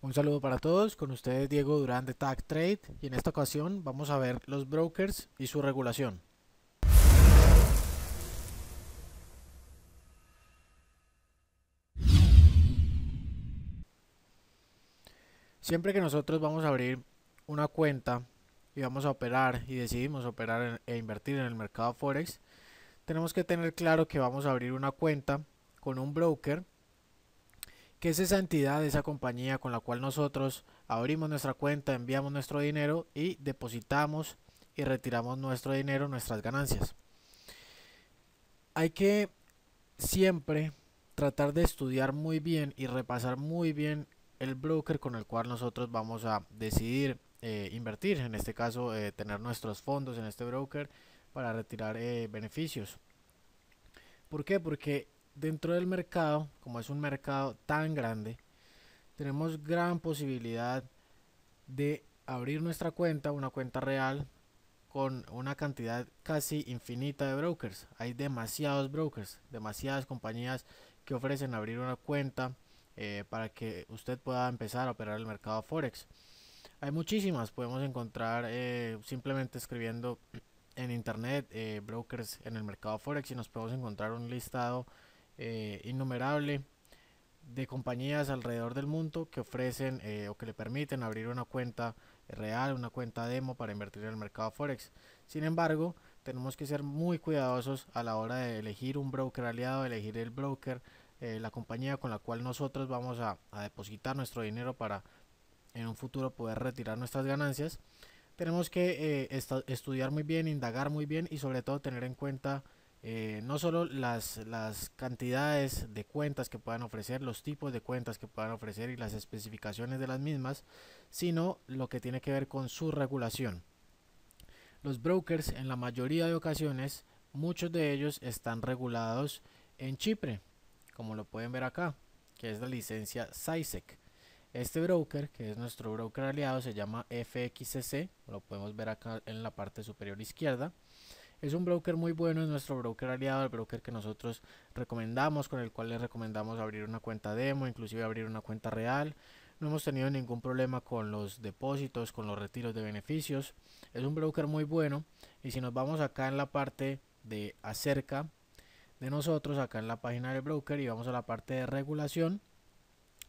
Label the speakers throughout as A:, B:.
A: Un saludo para todos, con ustedes Diego Durán de Tag Trade y en esta ocasión vamos a ver los brokers y su regulación. Siempre que nosotros vamos a abrir una cuenta y vamos a operar y decidimos operar e invertir en el mercado Forex, tenemos que tener claro que vamos a abrir una cuenta con un broker que es esa entidad, esa compañía con la cual nosotros abrimos nuestra cuenta, enviamos nuestro dinero y depositamos y retiramos nuestro dinero, nuestras ganancias. Hay que siempre tratar de estudiar muy bien y repasar muy bien el broker con el cual nosotros vamos a decidir eh, invertir, en este caso eh, tener nuestros fondos en este broker para retirar eh, beneficios. ¿Por qué? Porque dentro del mercado, como es un mercado tan grande, tenemos gran posibilidad de abrir nuestra cuenta, una cuenta real, con una cantidad casi infinita de brokers. Hay demasiados brokers, demasiadas compañías que ofrecen abrir una cuenta eh, para que usted pueda empezar a operar el mercado Forex. Hay muchísimas, podemos encontrar eh, simplemente escribiendo en internet eh, brokers en el mercado Forex y nos podemos encontrar un listado eh, innumerable de compañías alrededor del mundo que ofrecen eh, o que le permiten abrir una cuenta real, una cuenta demo para invertir en el mercado Forex. Sin embargo, tenemos que ser muy cuidadosos a la hora de elegir un broker aliado, elegir el broker, eh, la compañía con la cual nosotros vamos a, depositar nuestro dinero para en un futuro poder retirar nuestras ganancias tenemos que estudiar muy bien, indagar muy bien y sobre todo tener en cuenta eh, no solo las, cantidades de cuentas que puedan ofrecer, los tipos de cuentas que puedan ofrecer y las especificaciones de las mismas, sino lo que tiene que ver con su regulación. Los brokers en la mayoría de ocasiones, muchos de ellos están regulados en Chipre, como lo pueden ver acá, que es la licencia SISEC. Este broker, que es nuestro broker aliado, se llama FXC, lo podemos ver acá en la parte superior izquierda. Es un broker muy bueno, es nuestro broker aliado, el broker que nosotros recomendamos, con el cual les recomendamos abrir una cuenta demo, inclusive abrir una cuenta real. No hemos tenido ningún problema con los depósitos, con los retiros de beneficios. Es un broker muy bueno. Y si nos vamos acá en la parte de acerca de nosotros, acá en la página del broker y vamos a la parte de regulación,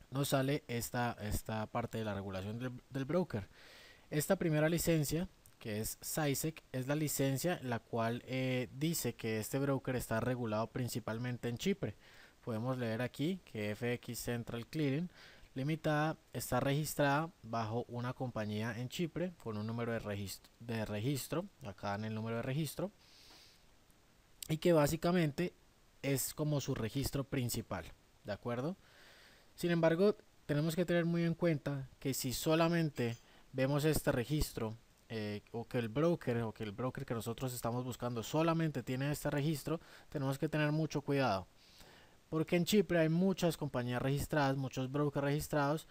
A: nos sale esta, esta parte de la regulación del, del broker. Esta primera licencia que es SISEC, es la licencia la cual eh, dice que este broker está regulado principalmente en Chipre. Podemos leer aquí que FX Central Clearing Limitada está registrada bajo una compañía en Chipre con un número de registro, de registro acá en el número de registro, y que básicamente es como su registro principal, ¿de acuerdo? Sin embargo, tenemos que tener muy en cuenta que si solamente vemos este registro eh, o que el broker o que el broker que nosotros estamos buscando solamente tiene este registro, tenemos que tener mucho cuidado. Porque en Chipre hay muchas compañías registradas, muchos brokers registrados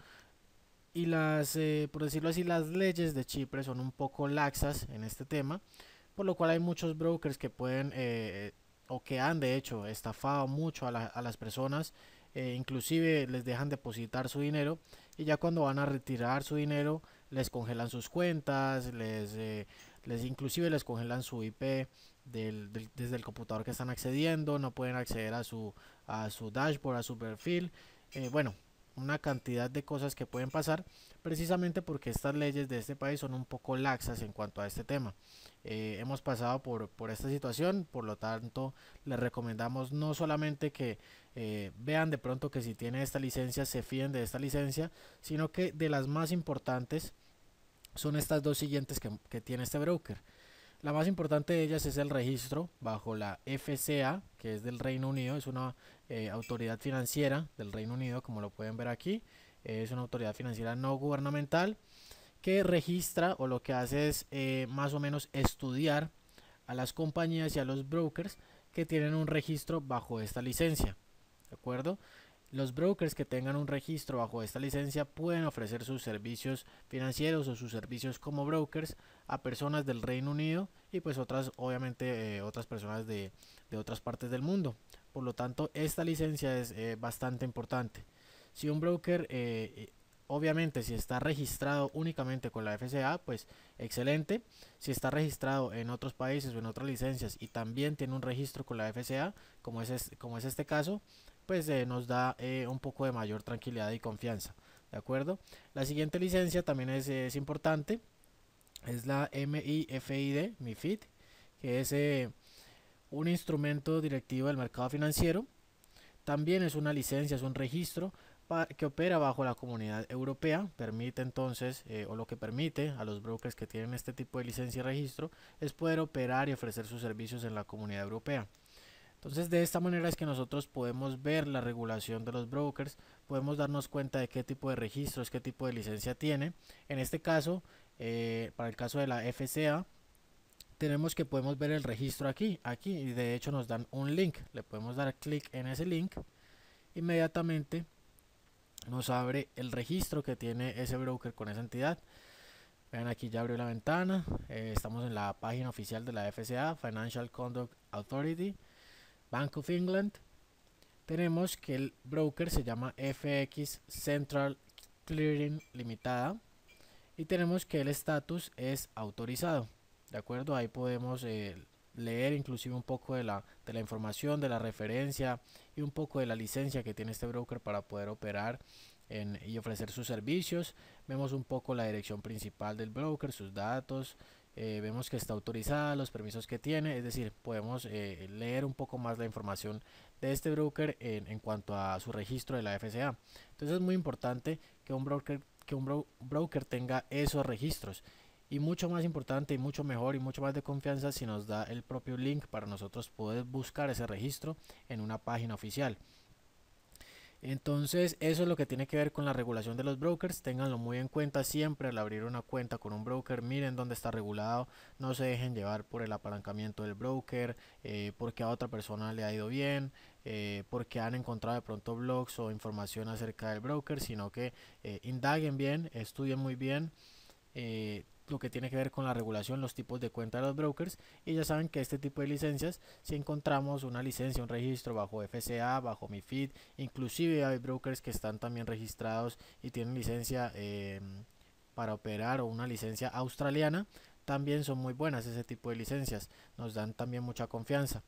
A: y las, eh, por decirlo así, las leyes de Chipre son un poco laxas en este tema, por lo cual hay muchos brokers que pueden eh, o que han de hecho estafado mucho a las personas, inclusive les dejan depositar su dinero y ya cuando van a retirar su dinero les congelan sus cuentas, les, eh, les inclusive les congelan su IP del, desde el computador que están accediendo, no pueden acceder a su, a su dashboard, a su perfil, eh, bueno, una cantidad de cosas que pueden pasar precisamente porque estas leyes de este país son un poco laxas en cuanto a este tema. Eh, hemos pasado por, por esta situación, por lo tanto les recomendamos no solamente que eh, vean de pronto que si tiene esta licencia se fíen de esta licencia, sino que de las más importantes son estas dos siguientes que, tiene este broker. La más importante de ellas es el registro bajo la FCA, que es del Reino Unido, es una eh, autoridad financiera del Reino Unido, como lo pueden ver aquí, es una autoridad financiera no gubernamental que registra o lo que hace es eh, más o menos estudiar a las compañías y a los brokers que tienen un registro bajo esta licencia acuerdo? Los brokers que tengan un registro bajo esta licencia pueden ofrecer sus servicios financieros o sus servicios como brokers a personas del Reino Unido y pues otras, obviamente, eh, otras personas de, otras partes del mundo. Por lo tanto, esta licencia es eh, bastante importante. Si un broker, eh, obviamente, si está registrado únicamente con la FCA, pues excelente. Si está registrado en otros países o en otras licencias y también tiene un registro con la FCA, como es, como es este caso, pues eh, nos da eh, un poco de mayor tranquilidad y confianza. ¿De acuerdo? La siguiente licencia también es, importante. Es la MIFID, MIFID, que es eh, un instrumento directivo del mercado financiero. También es una licencia, es un registro que opera bajo la comunidad europea, permite entonces, o lo que permite a los brokers que tienen este tipo de licencia y registro, es poder operar y ofrecer sus servicios en la comunidad europea. Entonces de esta manera es que nosotros podemos ver la regulación de los brokers, podemos darnos cuenta de qué tipo de registros, qué tipo de licencia tiene. En este caso, eh, para el caso de la FCA, tenemos que podemos ver el registro aquí, aquí, y de hecho nos dan un link, le podemos dar clic en ese link, inmediatamente nos abre el registro que tiene ese broker con esa entidad. Vean aquí ya abrió la ventana, eh, estamos en la página oficial de la FCA, Financial Conduct Authority, Bank of England, tenemos que el broker se llama FX Central Clearing Limitada y tenemos que el estatus es autorizado. De acuerdo, ahí podemos eh, leer inclusive un poco de la, información, de la referencia y un poco de la licencia que tiene este broker para poder operar y ofrecer sus servicios. Vemos un poco la dirección principal del broker, sus datos, eh, vemos que está autorizada, los permisos que tiene, es decir, podemos eh, leer un poco más la información de este broker en, cuanto a su registro de la FCA. Entonces es muy importante que un broker, que un broker tenga esos registros. Y mucho más importante y mucho mejor y mucho más de confianza si nos da el propio link para nosotros poder buscar ese registro en una página oficial. Entonces eso es lo que tiene que ver con la regulación de los brokers. Ténganlo muy en cuenta siempre al abrir una cuenta con un broker. Miren dónde está regulado. No se dejen llevar por el apalancamiento del broker, eh, porque a otra persona le ha ido bien, eh, porque han encontrado de pronto blogs o información acerca del broker, sino que eh, indaguen bien, estudien muy bien lo que tiene que ver con la regulación, los tipos de cuenta de los brokers y ya saben que este tipo de licencias, si encontramos una licencia, un registro bajo FCA, bajo MIFID, inclusive hay brokers que están también registrados y tienen licencia em, para operar o una licencia australiana, también son muy buenas ese tipo de licencias, nos dan también mucha confianza.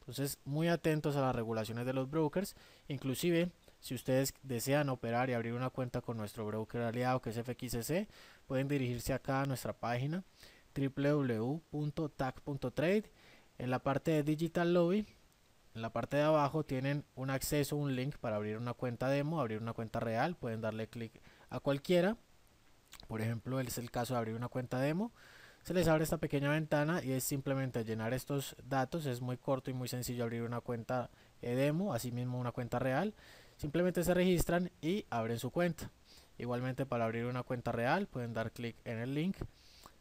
A: Entonces, muy atentos a las regulaciones de los brokers, inclusive si ustedes desean operar y abrir una cuenta con nuestro broker aliado que es FXCC, pueden dirigirse acá a nuestra página www.tac.trade. En la parte de Digital Lobby, en la parte de abajo tienen un acceso, un link para abrir una cuenta demo, abrir una cuenta real. Pueden darle clic a cualquiera. Por ejemplo, es el caso de abrir una cuenta demo se les abre esta pequeña ventana y es simplemente llenar estos datos. Es muy corto y muy sencillo abrir una cuenta eh, demo, así mismo una cuenta real. Simplemente se registran y abren su cuenta. Igualmente para abrir una cuenta real pueden dar clic en el link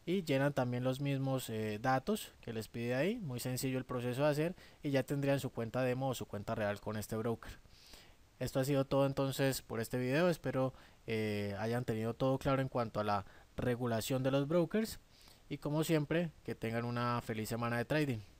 A: y llenan también los mismos eh, datos que les pide ahí. Muy sencillo el proceso de hacer y ya tendrían su cuenta demo o su cuenta real con este broker. Esto ha sido todo entonces por este video. Espero eh, hayan tenido todo claro en cuanto a la regulación de los brokers. Y como siempre, que tengan una feliz semana de trading.